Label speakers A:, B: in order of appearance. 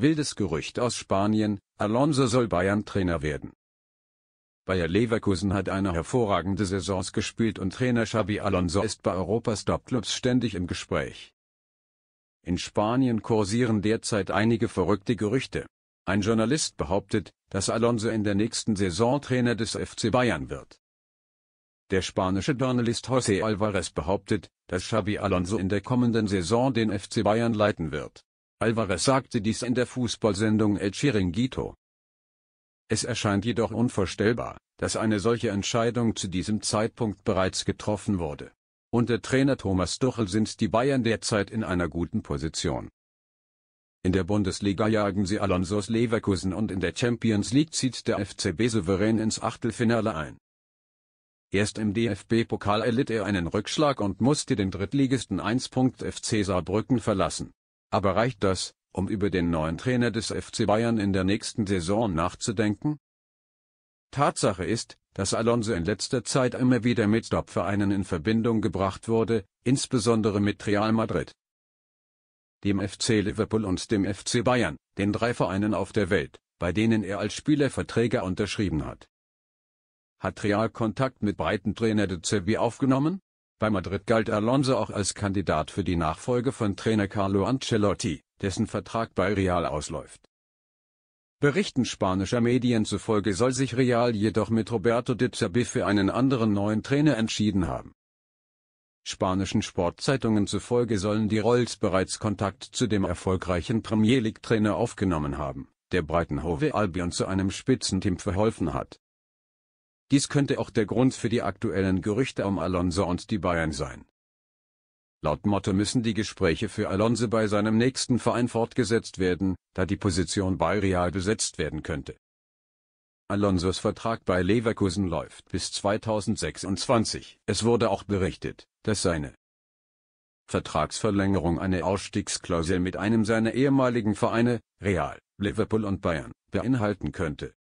A: Wildes Gerücht aus Spanien, Alonso soll Bayern-Trainer werden. Bayer Leverkusen hat eine hervorragende Saison gespielt und Trainer Xabi Alonso ist bei Europas Top-Clubs ständig im Gespräch. In Spanien kursieren derzeit einige verrückte Gerüchte. Ein Journalist behauptet, dass Alonso in der nächsten Saison Trainer des FC Bayern wird. Der spanische Journalist José Alvarez behauptet, dass Xabi Alonso in der kommenden Saison den FC Bayern leiten wird. Alvarez sagte dies in der Fußballsendung El Chiringuito. Es erscheint jedoch unvorstellbar, dass eine solche Entscheidung zu diesem Zeitpunkt bereits getroffen wurde. Unter Trainer Thomas Tuchel sind die Bayern derzeit in einer guten Position. In der Bundesliga jagen sie Alonso's Leverkusen und in der Champions League zieht der FCB souverän ins Achtelfinale ein. Erst im DFB-Pokal erlitt er einen Rückschlag und musste den Drittligisten 1. FC Saarbrücken verlassen. Aber reicht das, um über den neuen Trainer des FC Bayern in der nächsten Saison nachzudenken? Tatsache ist, dass Alonso in letzter Zeit immer wieder mit Top-Vereinen in Verbindung gebracht wurde, insbesondere mit Real Madrid, dem FC Liverpool und dem FC Bayern, den drei Vereinen auf der Welt, bei denen er als Spieler Verträge unterschrieben hat. Hat Real Kontakt mit Breitentrainer de Zerbi aufgenommen? Bei Madrid galt Alonso auch als Kandidat für die Nachfolge von Trainer Carlo Ancelotti, dessen Vertrag bei Real ausläuft. Berichten spanischer Medien zufolge soll sich Real jedoch mit Roberto de Zerbi für einen anderen neuen Trainer entschieden haben. Spanischen Sportzeitungen zufolge sollen die Rolls bereits Kontakt zu dem erfolgreichen Premier League-Trainer aufgenommen haben, der Breitenhove Albion zu einem Spitzenteam verholfen hat dies könnte auch der Grund für die aktuellen Gerüchte um Alonso und die Bayern sein. Laut Motto müssen die Gespräche für Alonso bei seinem nächsten Verein fortgesetzt werden, da die Position bei Real besetzt werden könnte. Alonsos Vertrag bei Leverkusen läuft bis 2026. Es wurde auch berichtet, dass seine Vertragsverlängerung eine Ausstiegsklausel mit einem seiner ehemaligen Vereine, Real, Liverpool und Bayern, beinhalten könnte.